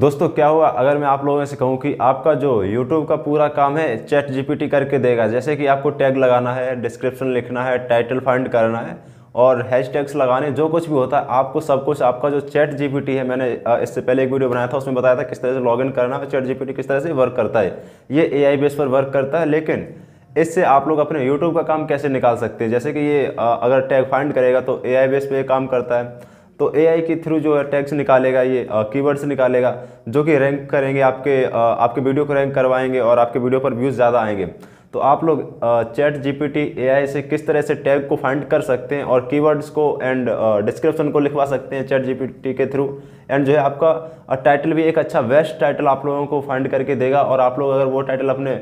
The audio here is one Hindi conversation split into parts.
दोस्तों क्या हुआ अगर मैं आप लोगों से कहूँ कि आपका जो YouTube का पूरा काम है चैट जी करके देगा जैसे कि आपको टैग लगाना है डिस्क्रिप्शन लिखना है टाइटल फाइंड करना है और हैश टैग्स लगाने जो कुछ भी होता है आपको सब कुछ आपका जो चैट जी है मैंने इससे पहले एक वीडियो बनाया था उसमें बताया था किस तरह से लॉगिन करना है चैट जी किस तरह से वर्क करता है ये आई बेस पर वर्क करता है लेकिन इससे आप लोग अपने यूट्यूब का काम कैसे निकाल सकते हैं जैसे कि ये अगर टैग फाइंड करेगा तो ए बेस पर काम करता है तो एआई के थ्रू जो है टैक्स निकालेगा ये कीवर्ड्स निकालेगा जो कि रैंक करेंगे आपके आपके वीडियो को रैंक करवाएंगे और आपके वीडियो पर व्यूज़ ज़्यादा आएंगे तो आप लोग चैट जीपीटी एआई से किस तरह से टैग को फाइंड कर सकते हैं और कीवर्ड्स को एंड डिस्क्रिप्शन को लिखवा सकते हैं चैट जीपीटी के थ्रू एंड जो है आपका टाइटल भी एक अच्छा बेस्ट टाइटल आप लोगों को फाइंड करके देगा और आप लोग अगर वो टाइटल अपने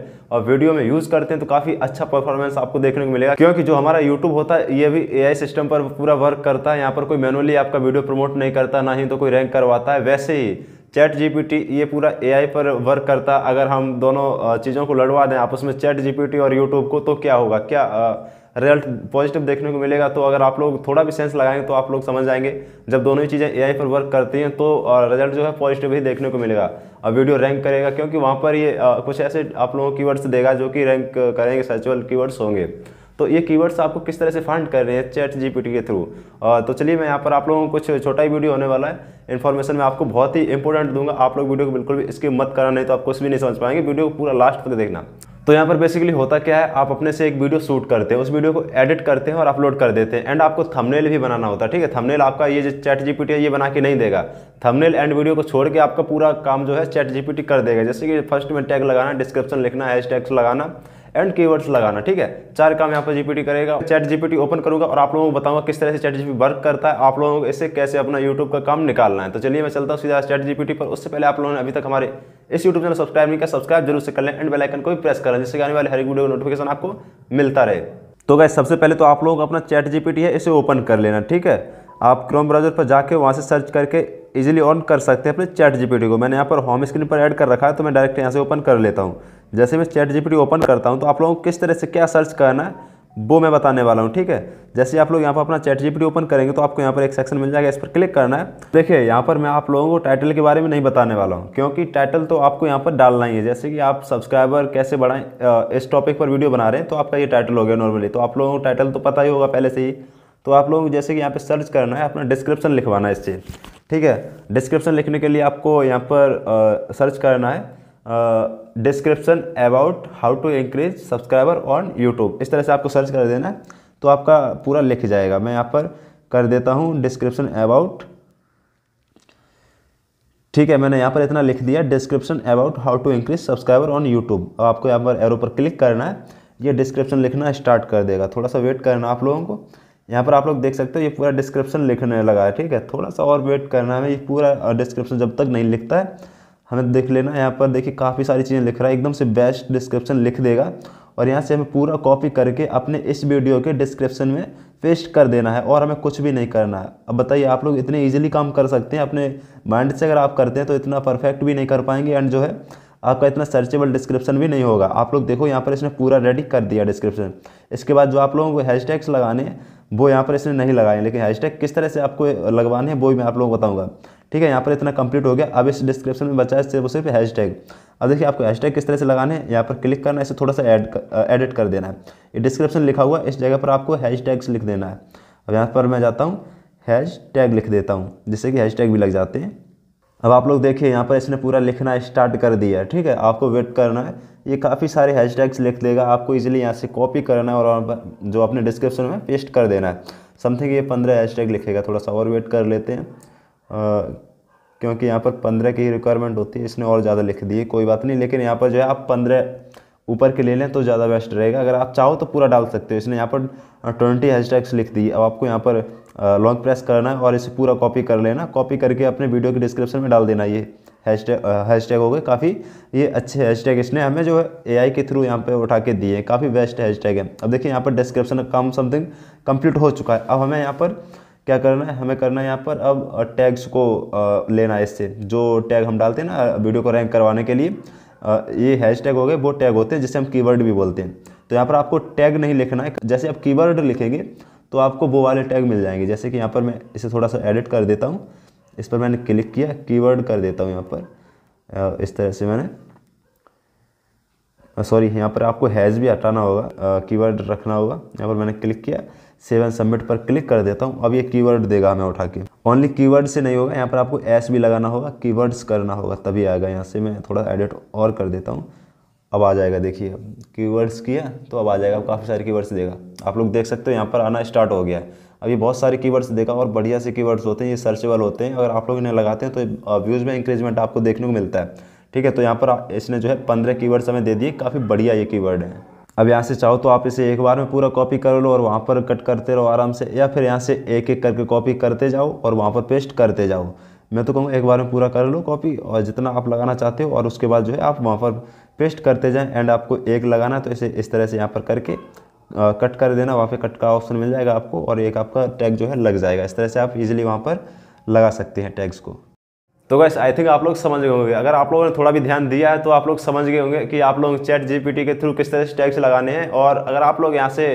वीडियो में यूज़ करते हैं तो काफ़ी अच्छा परफॉर्मेंस आपको देखने को मिलेगा क्योंकि जो हमारा यूट्यूब होता है ये भी ए सिस्टम पर पूरा वर्क करता है यहाँ पर कोई मैनुअली आपका वीडियो प्रमोट नहीं करता ना ही तो कोई रैंक करवाता है वैसे ही चैट जीपीटी ये पूरा एआई पर वर्क करता अगर हम दोनों चीज़ों को लड़वा दें आपस में चैट जीपीटी और यूट्यूब को तो क्या होगा क्या रिजल्ट पॉजिटिव देखने को मिलेगा तो अगर आप लोग थोड़ा भी सेंस लगाएंगे तो आप लोग समझ जाएंगे जब दोनों ही चीज़ें एआई पर वर्क करती हैं तो रिजल्ट जो है पॉजिटिव ही देखने को मिलेगा और वीडियो रैंक करेगा क्योंकि वहाँ पर ये कुछ ऐसे आप लोगों वर्ड्स देगा जो कि रैंक करेंगे सर्चुअल की होंगे तो ये कीवर्ड्स आपको किस तरह से फाइंड कर रहे हैं चैट जीपीटी के थ्रू तो चलिए मैं यहाँ पर आप लोगों को कुछ छोटा ही वीडियो होने वाला है इन्फॉर्मेशन मैं आपको बहुत ही इंपॉर्टेंट दूंगा आप लोग वीडियो को बिल्कुल भी स्किप मत करना नहीं तो आप कुछ भी नहीं समझ पाएंगे वीडियो को पूरा लास्ट तक देखना तो यहाँ पर बेसिकली होता क्या है आप अपने से एक वीडियो शूट करते हैं उस वीडियो को एडिट करते हैं और अपलोड कर देते हैं एंड आपको थंबनेल भी बनाना होता है ठीक है थंबनेल आपका ये जो चैट जीपीटी है ये बना के नहीं देगा थंबनेल एंड वीडियो को छोड़ के आपका पूरा काम जो है चैट जीपीटी कर देगा जैसे कि फर्स्ट में टैग लगाना डिस्क्रिप्शन लिखना हैश लगाना एंड कीवर्ड्स लगाना ठीक है चार काम यहाँ पर जीपीटी करेगा चैट जीपीटी ओपन करूंगा और आप लोगों को बताऊंगा किस तरह से चैट जीपी वर्क करता है आप लोगों को इससे कैसे अपना यूट्यूब का काम निकालना है तो चलिए मैं चलता हूँ सीधा चैट जीपीटी पर उससे पहले आप लोगों ने अभी तक हमारे इस यूट्यूब चैनल सब्सक्राइब नहीं किया सब्सक्राइब जरूर से कर लें एंड बेलाइकन को भी प्रेस करें जिससे आने वाले हर वीडियो नोटिफिकेशन आपको मिलता रहे तो गए सबसे पहले तो आप लोग अपना चैट जीपीटी है इसे ओपन कर लेना ठीक है आप क्रोम ब्राउजर पर जाके वहाँ से सर्च करके इजीली ऑन कर सकते हैं अपने चैट जीपीटी को मैंने यहाँ पर होम स्क्रीन पर ऐड कर रखा है तो मैं डायरेक्ट यहाँ से ओपन कर लेता हूँ जैसे मैं चैट जीपीटी ओपन करता हूँ तो आप लोगों को किस तरह से क्या सर्च करना है वो मैं बताने वाला हूँ ठीक है जैसे आप लोग यहाँ पर अपना चैट जीपीटी ओपन करेंगे तो आपको यहाँ पर एक सेक्शन मिल जाएगा इस पर क्लिक करना है देखिए यहाँ पर मैं आप लोगों को टाइटल के बारे में नहीं बताने वाला हूँ क्योंकि टाइटल तो आपको यहाँ पर डालना ही है जैसे कि आप सब्सक्राइबर कैसे बढ़ाएं इस टॉपिक पर वीडियो बना रहे हैं तो आपका ये टाइटल हो गया नॉर्मली तो आप लोगों को टाइटल तो पता ही होगा पहले से ही तो आप लोगों को जैसे कि यहाँ पर सर्च करना है अपना डिस्क्रिप्शन लिखवाना है इससे ठीक है डिस्क्रिप्शन लिखने के लिए आपको यहाँ पर सर्च करना है description about how to increase subscriber on YouTube इस तरह से आपको सर्च कर देना है तो आपका पूरा लिख जाएगा मैं यहाँ पर कर देता हूँ डिस्क्रिप्शन अबाउट ठीक है मैंने यहाँ पर इतना लिख दिया description about how to increase subscriber on YouTube अब आपको यहाँ पर एरो पर क्लिक करना है ये डिस्क्रिप्शन लिखना स्टार्ट कर देगा थोड़ा सा वेट करना आप लोगों को यहाँ पर आप लोग देख सकते हो ये पूरा डिस्क्रिप्शन लिखने लगा है ठीक है थोड़ा सा और वेट करना है ये पूरा डिस्क्रिप्शन जब तक नहीं लिखता है हमें देख लेना यहाँ पर देखिए काफ़ी सारी चीज़ें लिख रहा है एकदम से बेस्ट डिस्क्रिप्शन लिख देगा और यहाँ से हमें पूरा कॉपी करके अपने इस वीडियो के डिस्क्रिप्शन में पेस्ट कर देना है और हमें कुछ भी नहीं करना है अब बताइए आप लोग इतने इजीली काम कर सकते हैं अपने माइंड से अगर आप करते हैं तो इतना परफेक्ट भी नहीं कर पाएंगे एंड जो है आपका इतना सर्चेबल डिस्क्रिप्शन भी नहीं होगा आप लोग देखो यहाँ पर इसने पूरा रेडी कर दिया डिस्क्रिप्शन इसके बाद जो आप लोगों को हैश लगाने हैं वो यहाँ पर इसने नहीं लगाए लेकिन हैश किस तरह से आपको लगवाने हैं वो भी मैं आप लोगों को बताऊँगा ठीक है यहाँ पर इतना कंप्लीट हो गया अब इस डिस्क्रिप्शन में बचा है सिर्फ सिर्फ हैश टैग अब देखिए आपको टैग किस तरह से लगाने हैं यहाँ पर क्लिक करना है इसे थोड़ा सा एड एडिट कर देना है ये डिस्क्रिप्शन लिखा हुआ है इस जगह पर आपको हैशटैग्स लिख देना है अब यहाँ पर मैं जाता हूँ हैश टैग लिख देता हूँ जिससे कि हैश टैग भी लग जाते हैं अब आप लोग देखिए यहाँ पर इसने पूरा लिखना स्टार्ट कर दिया है ठीक है आपको वेट करना है ये काफ़ी सारे हैश टैग्स लिख देगा आपको इजीली यहाँ से कॉपी करना है और जो अपने डिस्क्रिप्शन में पेस्ट कर देना है समथिंग ये पंद्रह हैश टैग लिखेगा थोड़ा सा और वेट कर लेते हैं क्योंकि यहाँ पर पंद्रह की ही रिक्वायरमेंट होती है इसने और ज़्यादा लिख दी है कोई बात नहीं लेकिन यहाँ पर जो है आप पंद्रह ऊपर के ले लें तो ज़्यादा बेस्ट रहेगा अगर आप चाहो तो पूरा डाल सकते हो इसने यहाँ पर ट्वेंटी हैशटैग्स लिख दी अब आपको यहाँ पर लॉन्ग प्रेस करना है और इसे पूरा कॉपी कर लेना कॉपी करके अपने वीडियो के डिस्क्रिप्शन में डाल देना ये हैशटैग हैशटैग हो गए काफ़ी ये अच्छे हैशटैग इसने हमें जो है एआई के थ्रू यहाँ पे उठा के दिए काफ़ी बेस्ट हैशटैग है अब देखिए यहाँ पर डिस्क्रिप्शन कम काम समथिंग कंप्लीट हो चुका है अब हमें यहाँ पर क्या करना है हमें करना है यहाँ पर अब टैग्स को लेना है इससे जो टैग हम डालते हैं ना वीडियो को रैंक करवाने के लिए ये हैश टैग हो गए वो टैग होते हैं जिसे हम कीवर्ड भी बोलते हैं तो यहाँ पर आपको टैग नहीं लिखना है जैसे आप कीवर्ड लिखेंगे तो आपको वो वाले टैग मिल जाएंगे जैसे कि यहाँ पर मैं इसे थोड़ा सा एडिट कर देता हूँ इस पर मैंने क्लिक किया कीवर्ड कर देता हूँ यहाँ पर इस तरह से मैंने सॉरी यहाँ पर आपको हैज़ भी हटाना होगा कीवर्ड रखना होगा यहाँ पर मैंने क्लिक किया सेवन सबमिट पर क्लिक कर देता हूँ अब ये कीवर्ड देगा हमें उठा के ओनली कीवर्ड से नहीं होगा यहाँ पर आपको एस भी लगाना होगा कीवर्ड्स करना होगा तभी आएगा यहाँ से मैं थोड़ा एडिट और कर देता हूँ अब आ जाएगा देखिए कीवर्ड्स किया तो अब आ जाएगा काफ़ी सारे कीवर्ड्स देगा आप लोग देख सकते हो यहाँ पर आना स्टार्ट हो गया है अभी बहुत सारे कीवर्ड्स देगा और बढ़िया से कीवर्ड्स होते हैं ये सर्चेबल होते हैं अगर आप लोग इन्हें लगाते हैं तो व्यूज़ में इंक्रीजमेंट आपको देखने को मिलता है ठीक है तो यहाँ पर इसने जो है पंद्रह कीवर्ड्स हमें दे दिए काफ़ी बढ़िया ये कीवर्ड है अब यहाँ से चाहो तो आप इसे एक बार में पूरा कॉपी कर लो और वहाँ पर कट करते रहो आराम से या फिर यहाँ से एक एक करके कॉपी करते जाओ और वहाँ पर पेस्ट करते जाओ मैं तो कहूँगा एक बार में पूरा कर लो कॉपी और जितना आप लगाना चाहते हो और उसके बाद जो है आप वहाँ पर पेस्ट करते जाएँ एंड आपको एक लगाना तो इसे इस तरह से यहाँ पर करके आ, कट कर देना वहाँ पर कट का ऑप्शन मिल जाएगा आपको और एक आपका टैग जो है लग जाएगा इस तरह से आप इजिली वहाँ पर लगा सकते हैं टैग्स को तो गैस आई थिंक आप लोग समझ गए होंगे अगर आप लोगों ने थोड़ा भी ध्यान दिया है तो आप लोग समझ गए होंगे कि आप लोग चैट जीपीटी के थ्रू किस तरह से टैक्स लगाने हैं और अगर आप लोग यहाँ से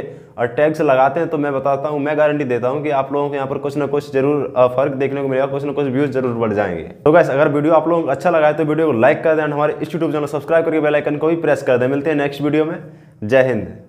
टैक्स लगाते हैं तो मैं बताता हूँ मैं गारंटी देता हूँ कि आप लोगों को यहाँ पर कुछ ना कुछ जरूर फर्क देखने को मिलेगा कुछ ना कुछ व्यूज जरूर बढ़ जाएंगे तो गैस अगर वीडियो आप लोगों को अच्छा लगा है तो वीडियो को लाइक कर दें हमारे इस यूट्यूब चैनल सब्सक्राइब करके बेलाइकन को भी प्रेस कर दें मिलते हैं नेक्स्ट वीडियो में जय हिंद